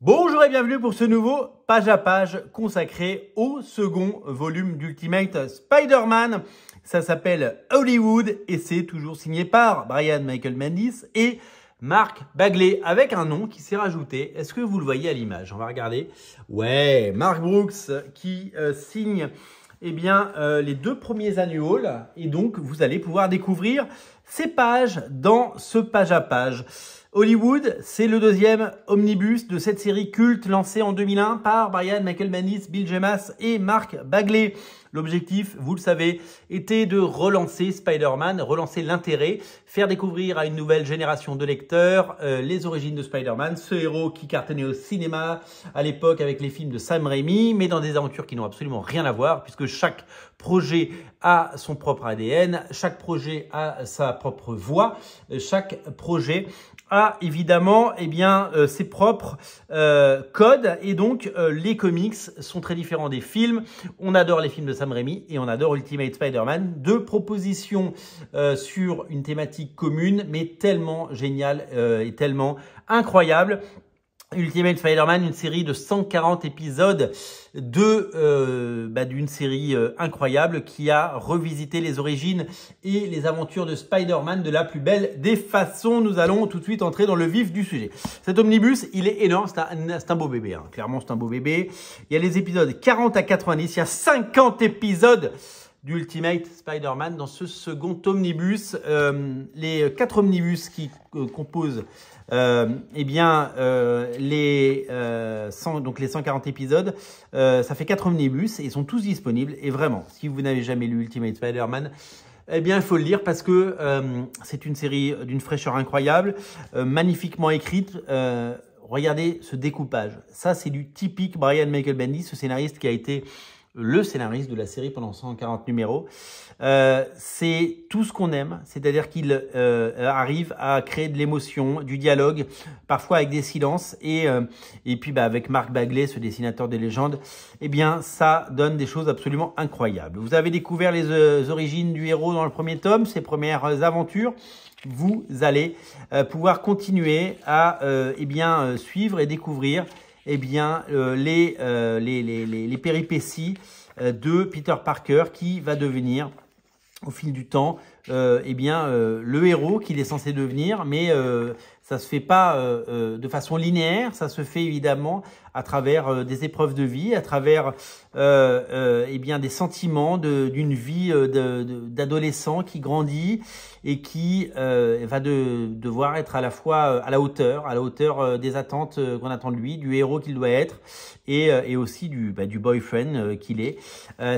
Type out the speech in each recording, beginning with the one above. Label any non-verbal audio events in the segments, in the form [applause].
Bonjour et bienvenue pour ce nouveau page à page consacré au second volume d'Ultimate Spider-Man. Ça s'appelle Hollywood et c'est toujours signé par Brian Michael Mendis et Marc Bagley avec un nom qui s'est rajouté. Est-ce que vous le voyez à l'image On va regarder. Ouais, Mark Brooks qui euh, signe eh bien, euh, les deux premiers annuals et donc vous allez pouvoir découvrir ces pages dans ce page à page. Hollywood, c'est le deuxième omnibus de cette série culte lancée en 2001 par Brian Michael Bendis, Bill Jemas et Mark Bagley. L'objectif, vous le savez, était de relancer Spider-Man, relancer l'intérêt, faire découvrir à une nouvelle génération de lecteurs euh, les origines de Spider-Man, ce héros qui cartonnait au cinéma à l'époque avec les films de Sam Raimi, mais dans des aventures qui n'ont absolument rien à voir, puisque chaque projet a son propre ADN, chaque projet a sa propre voix, chaque projet a évidemment eh bien, euh, ses propres euh, codes et donc euh, les comics sont très différents des films. On adore les films de Sam Raimi et on adore Ultimate Spider-Man. Deux propositions sur une thématique commune mais tellement géniale et tellement incroyable. Ultimate Spider-Man, une série de 140 épisodes de euh, bah, d'une série euh, incroyable qui a revisité les origines et les aventures de Spider-Man de la plus belle des façons. Nous allons tout de suite entrer dans le vif du sujet. Cet omnibus, il est énorme, c'est un, beau bébé. Hein. Clairement, c'est un beau bébé. Il y a les épisodes 40 à 90, il y a 50 épisodes du Ultimate Spider-Man dans ce second omnibus. Euh, les quatre omnibus qui euh, composent euh, eh bien, euh, les, 100, donc les 140 épisodes, ça fait quatre omnibus et ils sont tous disponibles. Et vraiment, si vous n'avez jamais lu Ultimate Spider-Man, eh bien, il faut le lire parce que c'est une série d'une fraîcheur incroyable, magnifiquement écrite. regardez ce découpage. Ça, c'est du typique Brian Michael Bendis, ce scénariste qui a été le scénariste de la série pendant 140 numéros. Euh, c'est tout ce qu'on aime, c'est-à-dire qu'il euh, arrive à créer de l'émotion, du dialogue, parfois avec des silences, et, euh, et puis bah, avec Marc Bagley, ce dessinateur des légendes, eh bien ça donne des choses absolument incroyables. Vous avez découvert les euh, origines du héros dans le premier tome, ses premières aventures, vous allez pouvoir continuer à eh bien, suivre et découvrir eh bien, euh, euh, les, les, les, péripéties euh, de Peter Parker qui va devenir au fil du temps eh bien, le héros qu'il est censé devenir, mais ça se fait pas euh, euh, de façon linéaire, ça se fait évidemment à travers euh, des épreuves de vie, à travers euh, eh bien des sentiments d'une vie d'adolescent qui grandit et qui va de, devoir être à la fois à la hauteur, à la hauteur des attentes qu'on attend de lui, du héros qu'il doit être et, et aussi du, bah, du boyfriend qu'il est.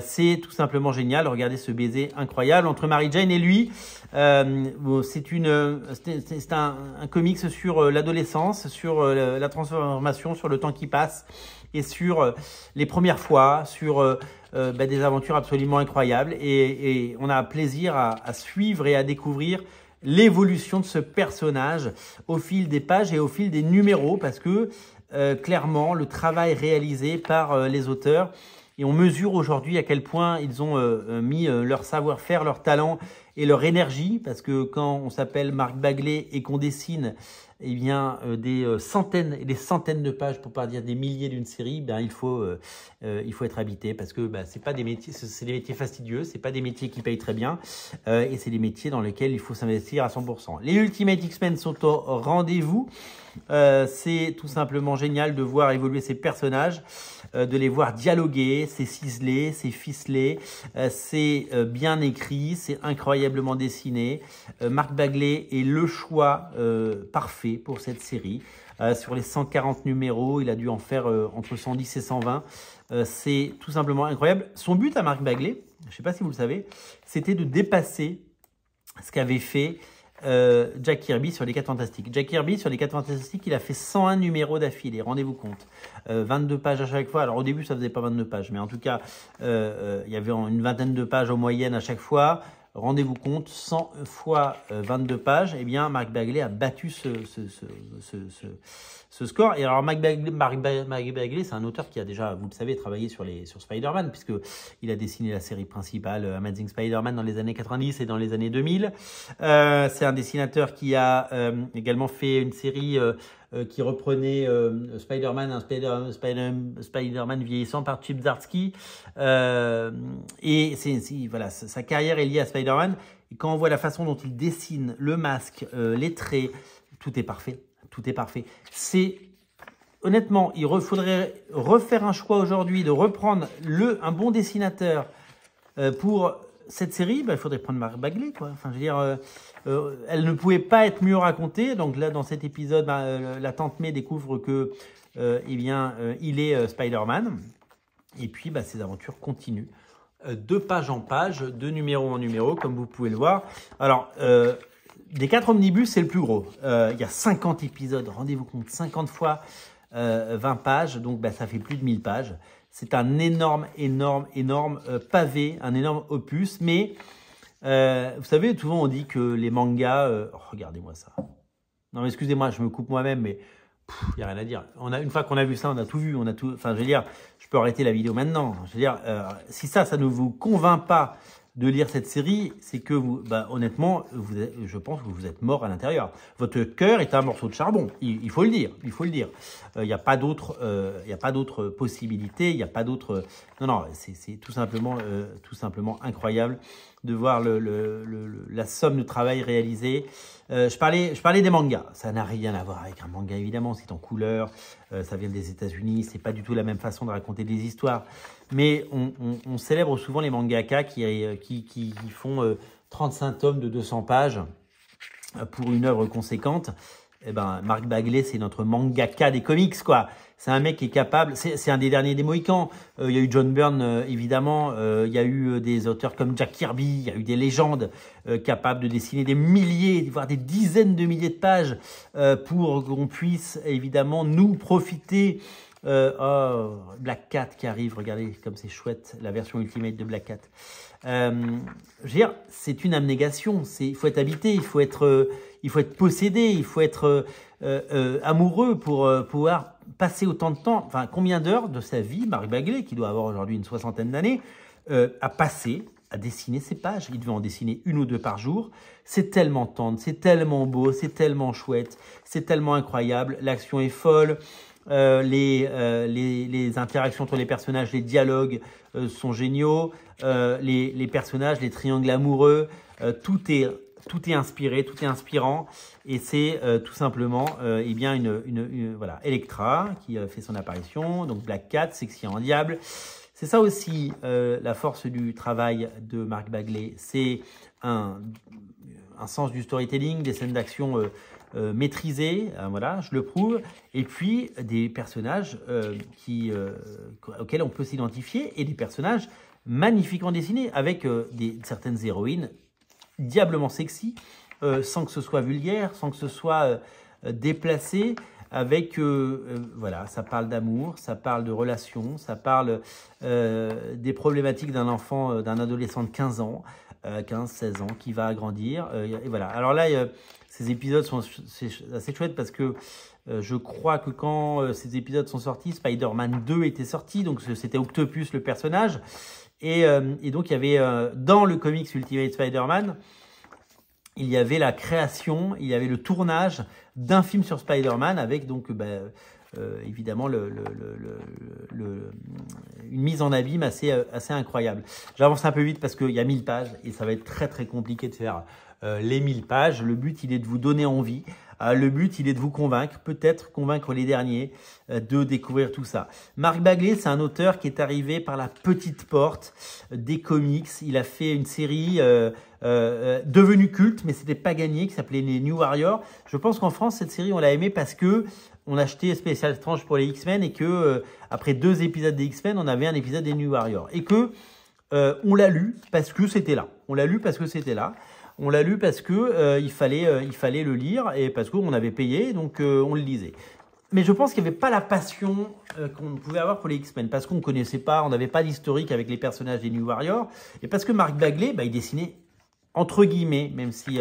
c'est tout simplement génial. Regardez ce baiser incroyable entre Mary Jane et lui. c'est une c'est un, un comics sur euh, l'adolescence, sur euh, la transformation, sur le temps qui passe et sur euh, les premières fois, sur bah, des aventures absolument incroyables. Et, on a plaisir à, suivre et à découvrir l'évolution de ce personnage au fil des pages et au fil des numéros parce que clairement le travail réalisé par les auteurs et on mesure aujourd'hui à quel point ils ont mis leur savoir-faire, leur talent et leur énergie, parce que quand on s'appelle Marc Bagley et qu'on dessine eh bien, euh, des euh, centaines et des centaines de pages, pour pas dire des milliers d'une série, ben, il, faut, euh, il faut être habité parce que ben, c'est pas des métiers, c'est des métiers fastidieux, c'est pas des métiers qui payent très bien et c'est des métiers dans lesquels il faut s'investir à 100%. Les Ultimate X-Men sont au rendez-vous. c'est tout simplement génial de voir évoluer ces personnages, de les voir dialoguer, c'est ciselé, c'est ficelé, c'est bien écrit, c'est incroyable incroyablement dessiné. Euh, Marc Bagley est le choix euh, parfait pour cette série. Euh, sur les 140 numéros, il a dû en faire entre 110 et 120. c'est tout simplement incroyable. Son but à Marc Bagley, je ne sais pas si vous le savez, c'était de dépasser ce qu'avait fait Jack Kirby sur les 4 Fantastiques. Jack Kirby sur les 4 Fantastiques, il a fait 101 numéros d'affilée, rendez-vous compte. 22 pages à chaque fois. Alors au début, ça ne faisait pas 22 pages, mais en tout cas, il y avait une vingtaine de pages en moyenne à chaque fois rendez-vous compte, 100 fois 22 euh, pages, et eh bien, Marc Bagley a battu ce, score. Et alors, Marc Bagley, c'est un auteur qui a déjà, vous le savez, travaillé sur, sur Spider-Man, puisqu'il a dessiné la série principale euh, Amazing Spider-Man dans les années 90 et dans les années 2000. Euh, c'est un dessinateur qui a également fait une série... Euh, qui reprenait euh, Spider-Man, un Spider-Man Spider vieillissant par Chip euh, et c'est voilà, sa carrière est liée à Spider-Man. Et quand on voit la façon dont il dessine le masque, les traits, tout est parfait. Tout est parfait. C'est honnêtement, il faudrait refaire un choix aujourd'hui de reprendre le, un bon dessinateur pour cette série, bah, il faudrait prendre Marc Bagley, quoi. Enfin, je veux dire, euh, euh, elle ne pouvait pas être mieux racontée. Donc là, dans cet épisode, bah, euh, la tante May découvre que, eh bien, il est Spider-Man. Et puis, bah, ses aventures continuent de page en page, de numéro en numéro, comme vous pouvez le voir. Alors, des quatre omnibus, c'est le plus gros. Il y a 50 épisodes, rendez-vous compte, 50 fois 20 pages, donc bah, ça fait plus de 1000 pages. C'est un énorme, énorme, énorme euh, pavé, un énorme opus. Mais euh, vous savez, souvent on dit que les mangas... Euh, oh, regardez-moi ça. Non, excusez-moi, je me coupe moi-même, mais il n'y a rien à dire. On a, une fois qu'on a vu ça, on a tout vu. enfin, je veux dire, je peux arrêter la vidéo maintenant. Je veux dire, si ça, ça ne vous convainc pas de lire cette série, c'est que vous, bah, honnêtement, je pense que vous êtes mort à l'intérieur. Votre cœur est un morceau de charbon. Il, faut le dire. Il faut le dire. Il euh, n'y a pas d'autre, il euh, a pas possibilité. Il n'y a pas d'autre. non, non. C'est tout simplement, euh, tout simplement incroyable de voir la somme de travail réalisée. je, parlais, je parlais des mangas. Ça n'a rien à voir avec un manga, évidemment. C'est en couleur, ça vient des États-Unis. C'est pas du tout la même façon de raconter des histoires mais on, célèbre souvent les mangaka qui, euh, font 35 euh, tomes de 200 pages euh, pour une œuvre conséquente. Eh ben, Marc Bagley, c'est notre mangaka des comics, quoi. C'est un mec qui est capable. C'est un des derniers des Mohicans. Il y a eu John Byrne, évidemment. Il y a eu des auteurs comme Jack Kirby. Il y a eu des légendes capables de dessiner des milliers, voire des dizaines de milliers de pages pour qu'on puisse, évidemment, nous profiter euh, oh, Black Cat qui arrive, regardez comme c'est chouette, la version ultimate de Black Cat. Euh, je veux dire, c'est une abnégation, il faut être habité, il faut être, euh, il faut être possédé, il faut être amoureux pour pouvoir passer autant de temps, enfin combien d'heures de sa vie, Marc Bagley, qui doit avoir aujourd'hui une soixantaine d'années, a passé à dessiner ses pages. Il devait en dessiner une ou deux par jour. C'est tellement tendre, c'est tellement beau, c'est tellement chouette, c'est tellement incroyable, l'action est folle. Euh, euh, les, les, interactions entre les personnages, les dialogues euh, sont géniaux. Les, personnages, les triangles amoureux, tout est, tout, est, inspiré, tout est inspirant. Et c'est tout simplement eh bien une, voilà, Electra qui fait son apparition, donc Black Cat, Sexy en Diable. C'est ça aussi la force du travail de Marc Bagley. C'est un, un, sens du storytelling, des scènes d'action euh, maîtrisé, euh, voilà, je le prouve, et puis des personnages euh, auxquels on peut s'identifier, et des personnages magnifiquement dessinés, avec des, certaines héroïnes diablement sexy, sans que ce soit vulgaire, sans que ce soit déplacé, avec, voilà, ça parle d'amour, ça parle de relations, ça parle des problématiques d'un enfant, d'un adolescent de 15 ans, 15-16 euh, ans, qui va agrandir. Euh, et voilà. Alors là, ces épisodes sont assez chouettes parce que euh, je crois que quand ces épisodes sont sortis, Spider-Man 2 était sorti, donc c'était Octopus le personnage. Et, donc il y avait dans le comics Ultimate Spider-Man, il y avait la création, il y avait le tournage d'un film sur Spider-Man avec donc bah, euh, évidemment une mise en abîme assez, euh, assez incroyable. J'avance un peu vite parce qu'il y a 1000 pages et ça va être très très compliqué de faire euh, les 1000 pages. Le but, il est de vous donner envie. Ah, le but, il est de vous convaincre, peut-être convaincre les derniers euh, de découvrir tout ça. Marc Bagley, c'est un auteur qui est arrivé par la petite porte des comics. Il a fait une série euh, euh, devenue culte, mais c'était pas gagné, qui s'appelait les New Warriors. Je pense qu'en France, cette série, on l'a aimée parce que on a acheté spécial Strange pour les X-Men et que après deux épisodes des X-Men, on avait un épisode des New Warriors et que on l'a lu parce que c'était là. On l'a lu parce que c'était là. On l'a lu parce que euh, il, fallait, euh, il fallait le lire et parce qu'on avait payé, donc euh, on le lisait. Mais je pense qu'il n'y avait pas la passion qu'on pouvait avoir pour les X-Men parce qu'on ne connaissait pas, on n'avait pas d'historique avec les personnages des New Warriors et parce que Marc Bagley, bah, il dessinait entre guillemets, même si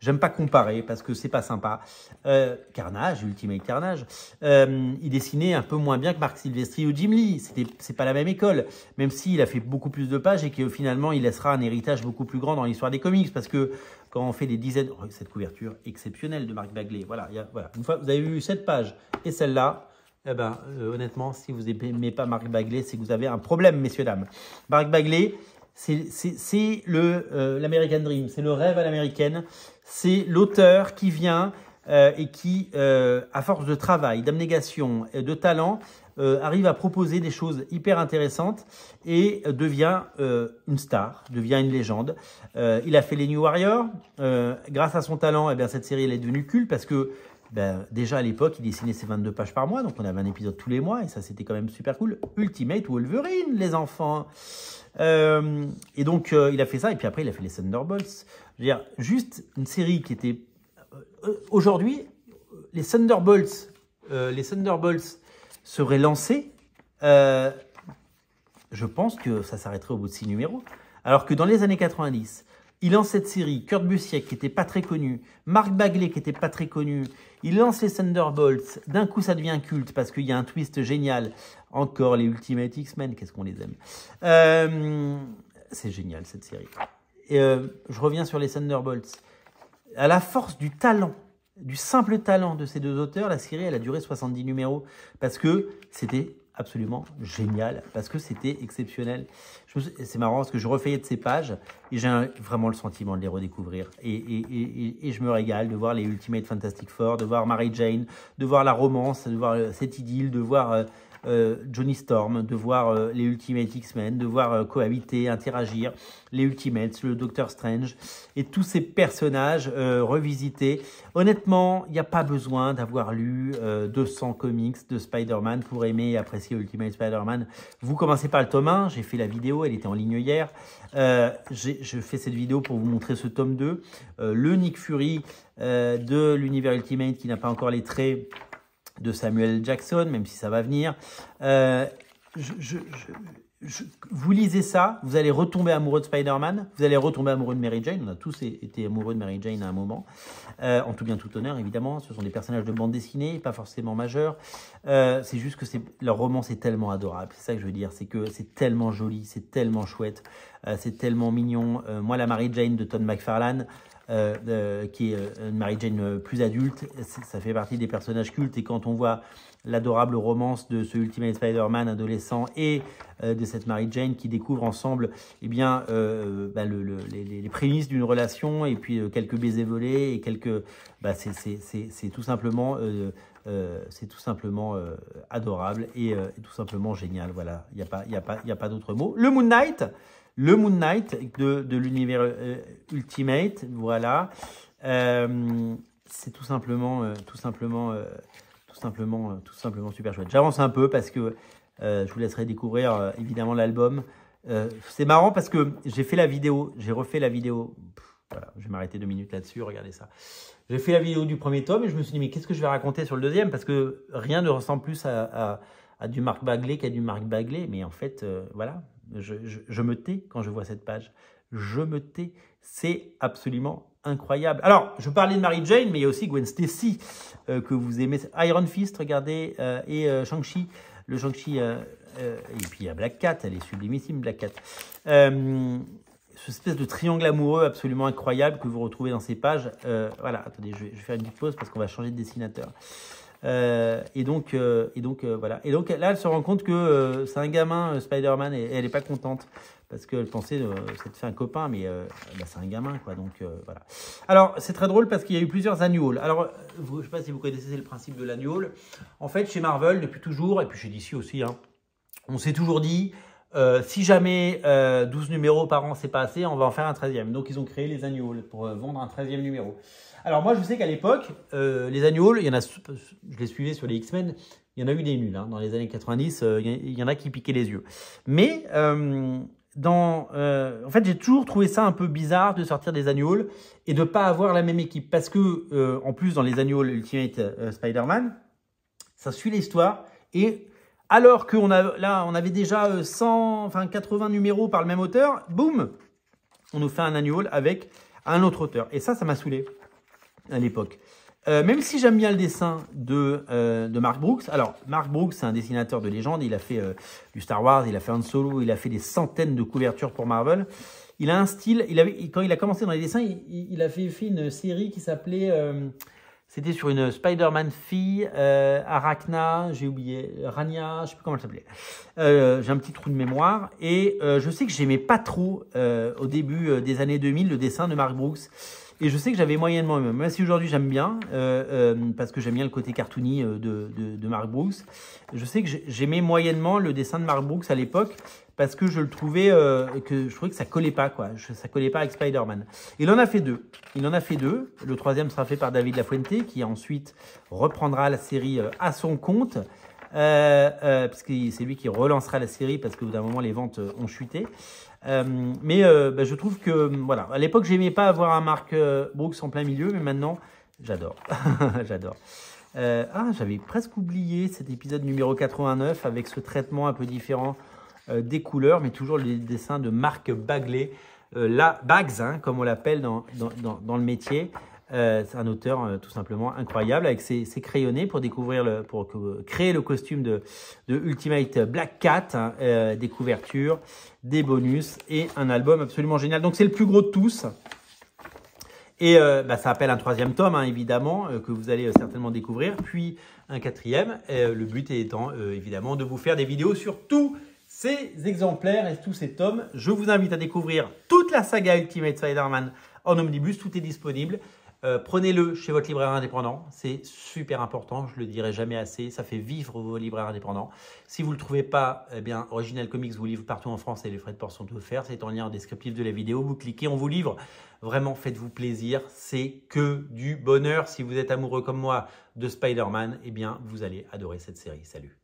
J'aime pas comparer parce que c'est pas sympa. Euh, Carnage, Ultimate Carnage, euh, il dessinait un peu moins bien que Marc Silvestri ou Jim Lee. C'est pas la même école, même s'il a fait beaucoup plus de pages et que finalement il laissera un héritage beaucoup plus grand dans l'histoire des comics parce que quand on fait des dizaines, oh, cette couverture exceptionnelle de Marc Bagley, voilà, voilà. Une fois, vous avez vu cette page et celle-là. Eh ben, euh, honnêtement, si vous n'aimez pas Marc Bagley, c'est que vous avez un problème, messieurs, dames. Marc Bagley, c'est euh, l'American Dream, c'est le rêve à l'américaine. C'est l'auteur qui vient euh, et qui, euh, à force de travail, d'abnégation, de talent, euh, arrive à proposer des choses hyper intéressantes et devient euh, une star, devient une légende. Euh, il a fait les New Warriors. grâce à son talent, eh bien, cette série elle est devenue culte parce que ben, déjà à l'époque, il dessinait ses 22 pages par mois, donc on avait un épisode tous les mois, et ça c'était quand même super cool. Ultimate Wolverine, les enfants euh, Et donc euh, il a fait ça, et puis après il a fait les Thunderbolts. Je veux dire, juste une série qui était... Euh, aujourd'hui, les Thunderbolts, les Thunderbolts seraient lancés, je pense que ça s'arrêterait au bout de 6 numéros. Alors que dans les années 90, il lance cette série, Kurt Busiek qui n'était pas très connu, Marc Bagley qui n'était pas très connu, il lance les Thunderbolts, d'un coup ça devient culte parce qu'il y a un twist génial. Encore les Ultimate X-Men, qu'est-ce qu'on les aime. Euh, c'est génial cette série. Et euh, je reviens sur les Thunderbolts. À la force du talent, du simple talent de ces deux auteurs, la série elle a duré 70 numéros parce que c'était absolument génial parce que c'était exceptionnel. C'est marrant parce que je refaisais de ces pages et j'ai vraiment le sentiment de les redécouvrir. Et, je me régale de voir les Ultimate Fantastic Four, de voir Mary Jane, de voir la romance, de voir euh, cette idylle, de voir euh, euh, Johnny Storm, de voir euh, les Ultimate X-Men, de voir euh, cohabiter, interagir, les Ultimates, le Docteur Strange, et tous ces personnages revisités. Honnêtement, il n'y a pas besoin d'avoir lu 200 comics de Spider-Man pour aimer et apprécier Ultimate Spider-Man. Vous commencez par le tome 1, j'ai fait la vidéo, elle était en ligne hier. je fais cette vidéo pour vous montrer ce tome 2. le Nick Fury de l'univers Ultimate qui n'a pas encore les traits de Samuel Jackson, même si ça va venir. Euh, vous lisez ça, vous allez retomber amoureux de Spider-Man, vous allez retomber amoureux de Mary Jane. On a tous été amoureux de Mary Jane à un moment, euh, en tout bien tout honneur évidemment. Ce sont des personnages de bande dessinée, pas forcément majeurs. Euh, c'est juste que leur romance est tellement adorable, c'est ça que je veux dire, c'est que c'est tellement joli, c'est tellement chouette, c'est tellement mignon. moi la Mary Jane de Todd McFarlane, euh, qui est euh, une Mary Jane euh, plus adulte. Ça fait partie des personnages cultes. Et quand on voit l'adorable romance de ce Ultimate Spider-Man adolescent et de cette Mary Jane qui découvre ensemble eh bien, bah, le, les, prémices d'une relation et puis quelques baisers volés et quelques... Bah, c'est tout simplement, c'est tout simplement adorable et, tout simplement génial. Voilà, il n'y a pas, a pas, a pas d'autre mot. Le Moon Knight le Moon Knight de, de l'univers euh, Ultimate, voilà. Euh, c'est tout simplement, euh, tout simplement, tout simplement, tout simplement super chouette. J'avance un peu parce que je vous laisserai découvrir évidemment l'album. c'est marrant parce que j'ai fait la vidéo, j'ai refait la vidéo. voilà, je vais m'arrêter deux minutes là-dessus, regardez ça. J'ai fait la vidéo du premier tome et je me suis dit, mais qu'est-ce que je vais raconter sur le deuxième Parce que rien ne ressemble plus à, du Marc Bagley qu'à du Marc Bagley. Mais en fait, voilà, je, me tais quand je vois cette page. Je me tais. C'est absolument incroyable. Alors, je parlais de Mary Jane, mais il y a aussi Gwen Stacy euh, que vous aimez. Iron Fist, regardez, euh, et euh, Shang-Chi. Le Shang-Chi, et puis il y a Black Cat, elle est sublimissime, Black Cat. ce espèce de triangle amoureux absolument incroyable que vous retrouvez dans ces pages. voilà, attendez, je je vais, faire une petite pause parce qu'on va changer de dessinateur. Euh, et donc, euh, et donc euh, voilà. Et donc là, elle se rend compte que c'est un gamin, Spider-Man, et, elle n'est pas contente parce qu'elle pensait ça te fait un copain, mais ah bah, c'est un gamin, quoi. Donc voilà. Alors c'est très drôle parce qu'il y a eu plusieurs annuals. Alors je ne sais pas si vous connaissez le principe de l'annual. En fait, chez Marvel depuis toujours, et puis chez DC aussi, hein, on s'est toujours dit euh, si jamais 12 euh, numéros par an, c'est pas assez, on va en faire un 13e. Donc, ils ont créé les annuals pour euh, vendre un 13e numéro. Alors, moi, je sais qu'à l'époque, les annuals, il y en a, je les suivais sur les X-Men, il y en a eu des nuls. Hein. dans les années 90, il y en a qui piquaient les yeux. Mais, dans, en fait, j'ai toujours trouvé ça un peu bizarre de sortir des annuals et de pas avoir la même équipe. Parce que, en plus, dans les annuals Ultimate Spider-Man, ça suit l'histoire et alors qu'on là, on avait déjà 100, euh, 80 numéros par le même auteur, boum, on nous fait un annual avec un autre auteur. Et ça, ça m'a saoulé à l'époque. Euh, même si j'aime bien le dessin de, euh, de, Mark Brooks, alors Mark Brooks c'est un dessinateur de légende, il a fait du Star Wars, il a fait un solo, il a fait des centaines de couvertures pour Marvel. Il a un style, il avait, quand il a commencé dans les dessins, il, a fait, une série qui s'appelait c'était sur une Spider-Man fille, euh, Arachna, j'ai oublié, Rania, je sais plus comment elle s'appelait. Euh, j'ai un petit trou de mémoire. Et euh, je sais que j'aimais pas trop au début des années 2000 le dessin de Mark Brooks. Et je sais que j'avais moyennement aimé. Même si aujourd'hui j'aime bien, euh, euh parce que j'aime bien le côté cartoony euh, de, de, de, Mark Brooks, je sais que j'aimais moyennement le dessin de Mark Brooks à l'époque, parce que je le trouvais, euh, que je trouvais que ça collait pas, quoi. ça collait pas avec Spider-Man. Il en a fait deux. Il en a fait deux. Le troisième sera fait par David Lafuente, qui ensuite reprendra la série euh, à son compte. Euh, euh, parce que c'est lui qui relancera la série parce que d'un moment les ventes ont chuté. Euh, mais euh, bah, je trouve que, euh, voilà, à l'époque, j'aimais pas avoir un Mark Brooks en plein milieu, mais maintenant, j'adore. [laughs] j'adore. ah, j'avais presque oublié cet épisode numéro 89 avec ce traitement un peu différent des couleurs, mais toujours les dessins de Marc Bagley, la Bags, hein, comme on l'appelle dans, dans, dans, le métier c'est euh, un auteur euh, tout simplement incroyable avec ses, crayonnés pour pour créer le costume de, Ultimate Black Cat, hein, euh, des couvertures, des bonus et un album absolument génial. Donc c'est le plus gros de tous. Et bah, ça appelle un troisième tome, hein, évidemment, que vous allez certainement découvrir, puis un quatrième. le but étant, évidemment, de vous faire des vidéos sur tous ces exemplaires et tous ces tomes. Je vous invite à découvrir toute la saga Ultimate Spider-Man en omnibus. Tout est disponible euh, prenez-le chez votre libraire indépendant, c'est super important, je le dirai jamais assez, ça fait vivre vos libraires indépendants. Si vous ne le trouvez pas, eh bien, Original Comics vous livre partout en France et les frais de port sont offerts, c'est en lien descriptif de la vidéo, vous cliquez, on vous livre. Vraiment, faites-vous plaisir, c'est que du bonheur. Si vous êtes amoureux comme moi de Spider-Man, eh bien, vous allez adorer cette série. Salut